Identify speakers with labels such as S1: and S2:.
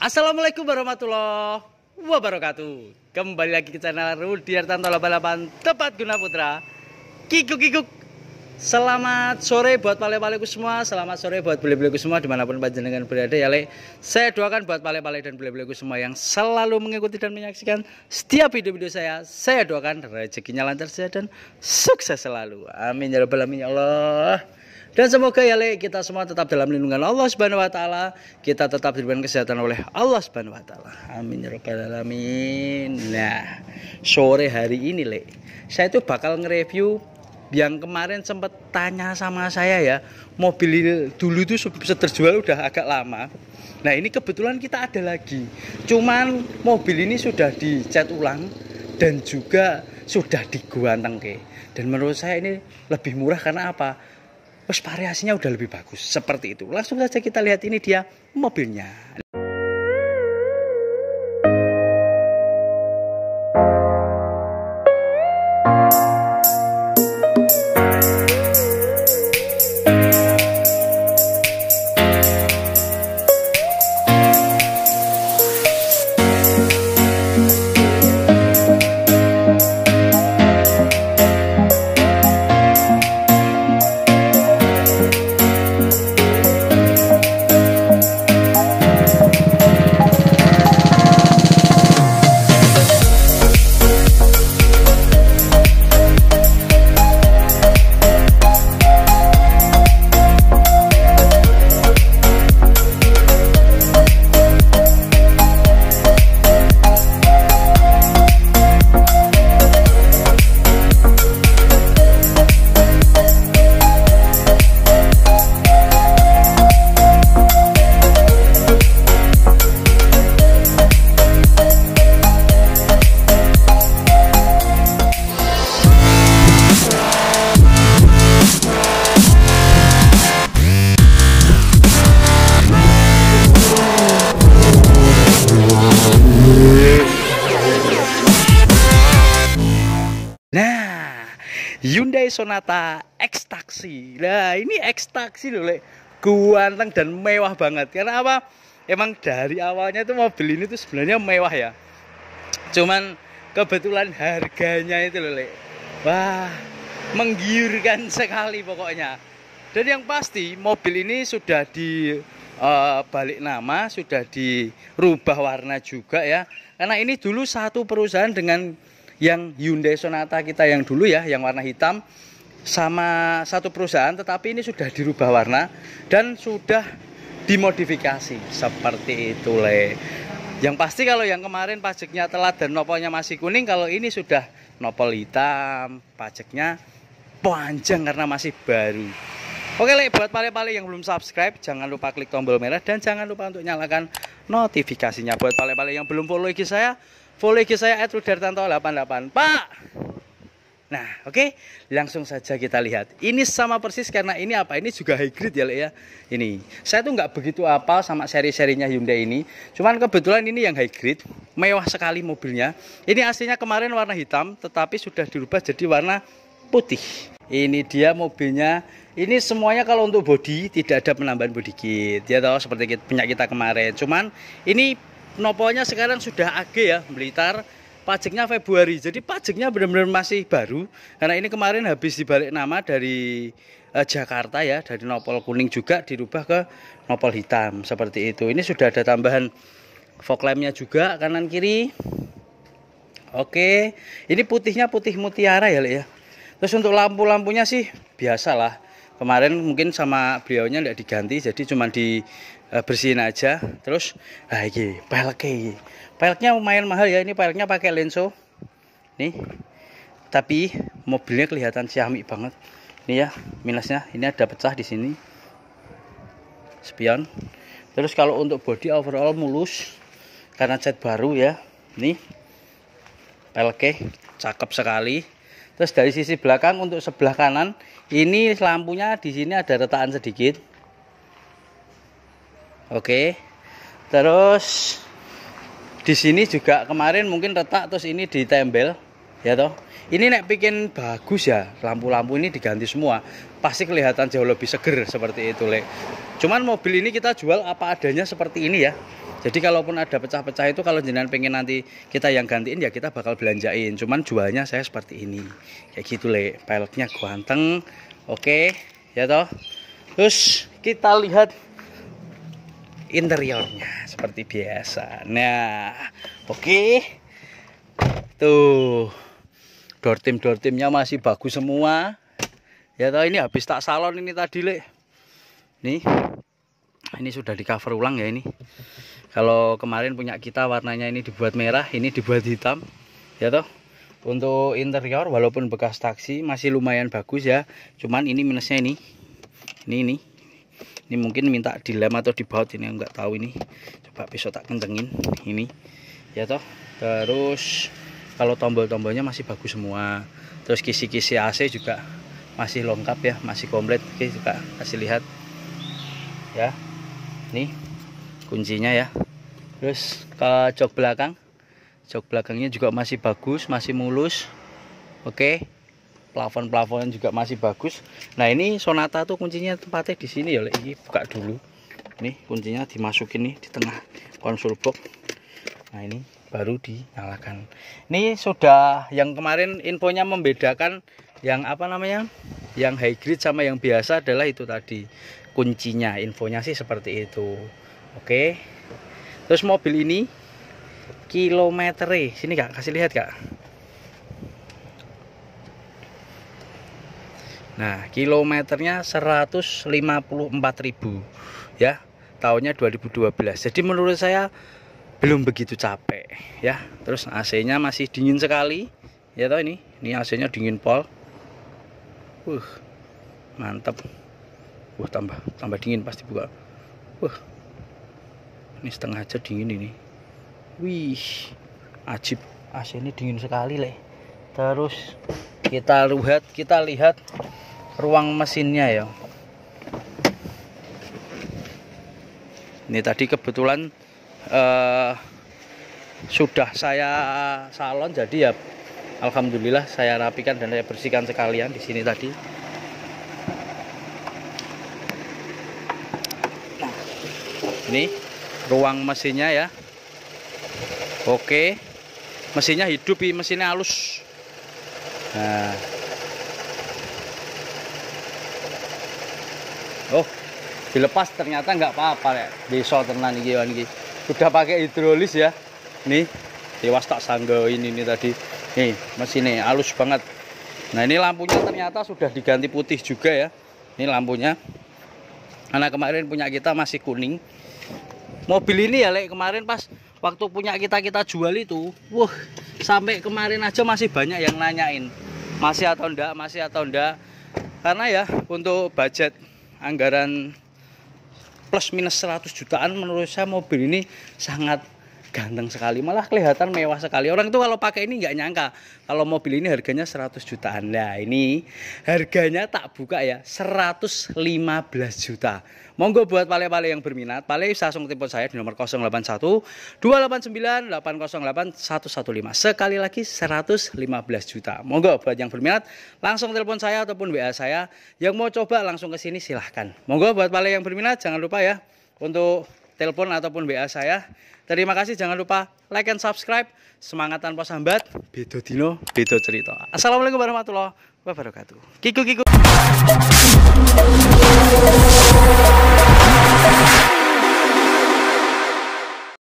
S1: Assalamualaikum warahmatullahi wabarakatuh. Kembali lagi ke channel Rudi Artanto Balapan Tepat Guna Putra. Kikuk kikuk. Selamat sore buat pale-paleku semua. Selamat sore buat bule-buleku semua dimanapun panjenengan berada ya Le. Saya doakan buat pale-pale dan bule-buleku semua yang selalu mengikuti dan menyaksikan setiap video-video saya. Saya doakan rezekinya lancar saya dan sukses selalu. Amin ya rabbal alamin ya Allah. Dan semoga ya Le, kita semua tetap dalam lindungan Allah Subhanahu wa taala, kita tetap diberikan kesehatan oleh Allah Subhanahu wa taala. Amin ya rabbal alamin. Nah, sore hari ini Le, saya itu bakal nge-review yang kemarin sempat tanya sama saya ya mobil dulu itu terjual udah agak lama nah ini kebetulan kita ada lagi cuman mobil ini sudah dicat ulang dan juga sudah diguanteng ke dan menurut saya ini lebih murah karena apa variasinya udah lebih bagus. Seperti itu. Langsung saja kita lihat ini dia mobilnya. Hyundai Sonata X Taxi. Nah, ini X Taxi loh, Lek. Ganteng dan mewah banget. Karena apa? Emang dari awalnya itu mobil ini tuh sebenarnya mewah ya. Cuman kebetulan harganya itu loh, Lek. Wah, menggiurkan sekali pokoknya. Dan yang pasti mobil ini sudah di uh, balik nama, sudah dirubah warna juga ya. Karena ini dulu satu perusahaan dengan yang Hyundai Sonata kita yang dulu ya yang warna hitam sama satu perusahaan tetapi ini sudah dirubah warna dan sudah dimodifikasi seperti itu le yang pasti kalau yang kemarin pajaknya telat dan nopolnya masih kuning kalau ini sudah nopol hitam pajaknya panjang karena masih baru Oke le, buat pale-pale yang belum subscribe jangan lupa klik tombol merah dan jangan lupa untuk nyalakan notifikasinya buat pale-pale yang belum follow IG saya Follow IG saya @rudartanto88. Pak. Nah, oke, okay. langsung saja kita lihat. Ini sama persis karena ini apa? Ini juga hybrid ya, Le ya. Ini. Saya tuh nggak begitu apa sama seri-serinya Hyundai ini. Cuman kebetulan ini yang hybrid, mewah sekali mobilnya. Ini aslinya kemarin warna hitam, tetapi sudah dirubah jadi warna putih. Ini dia mobilnya. Ini semuanya kalau untuk body tidak ada penambahan body kit. Ya tahu seperti punya kita kemarin. Cuman ini penoponya sekarang sudah AG ya Blitar pajaknya Februari jadi pajaknya benar-benar masih baru karena ini kemarin habis dibalik nama dari eh, Jakarta ya dari nopol kuning juga dirubah ke nopol hitam seperti itu ini sudah ada tambahan fog lampnya juga kanan kiri oke ini putihnya putih mutiara ya Le, ya terus untuk lampu-lampunya sih biasalah kemarin mungkin sama beliaunya tidak diganti jadi cuma dibersihin eh, aja terus nah ini peleknya peleknya lumayan mahal ya ini peleknya pakai lenso nih tapi mobilnya kelihatan Xiaomi banget ini ya minusnya ini ada pecah di sini spion terus kalau untuk body overall mulus karena cat baru ya nih peleknya cakep sekali Terus dari sisi belakang untuk sebelah kanan, ini lampunya di sini ada retakan sedikit. Oke. Terus di sini juga kemarin mungkin retak terus ini ditempel, ya toh. Ini nek bikin bagus ya, lampu-lampu ini diganti semua, pasti kelihatan jauh lebih seger seperti itu, Lek. Cuman mobil ini kita jual apa adanya seperti ini ya. Jadi kalaupun ada pecah-pecah itu kalau jenengan pengen nanti kita yang gantiin ya kita bakal belanjain. Cuman jualnya saya seperti ini. Kayak gitu le. Peleknya ganteng. Oke, ya toh. Terus kita lihat interiornya seperti biasa. Nah, oke. Tuh. Door tim door timnya masih bagus semua. Ya toh ini habis tak salon ini tadi, Le. Nih. Ini sudah di cover ulang ya ini kalau kemarin punya kita warnanya ini dibuat merah ini dibuat hitam ya toh untuk interior walaupun bekas taksi masih lumayan bagus ya cuman ini minusnya ini ini ini ini mungkin minta dilem atau dibaut ini enggak tahu ini coba besok tak kencengin ini ya toh terus kalau tombol-tombolnya masih bagus semua terus kisi-kisi AC juga masih lengkap ya masih komplit oke juga kasih lihat ya nih kuncinya ya terus ke jok belakang jok belakangnya juga masih bagus masih mulus oke plafon-plafon juga masih bagus nah ini Sonata tuh kuncinya tempatnya di sini ya ini buka dulu nih kuncinya dimasukin nih di tengah konsol box nah ini baru dinyalakan ini sudah yang kemarin infonya membedakan yang apa namanya yang high grade sama yang biasa adalah itu tadi kuncinya infonya sih seperti itu oke terus mobil ini kilometer e. sini kak kasih lihat kak nah kilometernya 154.000 ya tahunnya 2012 jadi menurut saya belum begitu capek ya terus AC nya masih dingin sekali ya tau ini ini AC nya dingin pol Wuh mantap. Wah, tambah tambah dingin pasti buka. Wah. Ini setengah aja dingin ini. Wih. Ajib. AC ini dingin sekali, leh. Terus kita lihat, kita lihat ruang mesinnya ya. Ini tadi kebetulan uh, sudah saya salon jadi ya Alhamdulillah saya rapikan dan saya bersihkan sekalian di sini tadi ini ruang mesinnya ya oke mesinnya hidup mesinnya halus nah oh dilepas ternyata nggak apa-apa ya besok tenan ini sudah pakai hidrolis ya nih dewas tak sanggau ini, ini tadi nih mesinnya halus banget nah ini lampunya ternyata sudah diganti putih juga ya ini lampunya karena kemarin punya kita masih kuning mobil ini ya lek kemarin pas waktu punya kita kita jual itu wah sampai kemarin aja masih banyak yang nanyain masih atau enggak masih atau enggak karena ya untuk budget anggaran plus minus 100 jutaan menurut saya mobil ini sangat ganteng sekali malah kelihatan mewah sekali orang tuh kalau pakai ini nggak nyangka kalau mobil ini harganya 100 jutaan nah ini harganya tak buka ya 115 juta monggo buat pale-pale yang berminat pale bisa langsung telepon saya di nomor 081 289 808 115 sekali lagi 115 juta monggo buat yang berminat langsung telepon saya ataupun WA saya yang mau coba langsung ke sini silahkan monggo buat pale yang berminat jangan lupa ya untuk telepon ataupun WA saya. Terima kasih, jangan lupa like and subscribe. Semangat tanpa sambat, bedo dino, bedo cerita. Assalamualaikum warahmatullahi wabarakatuh. Kiku kiku.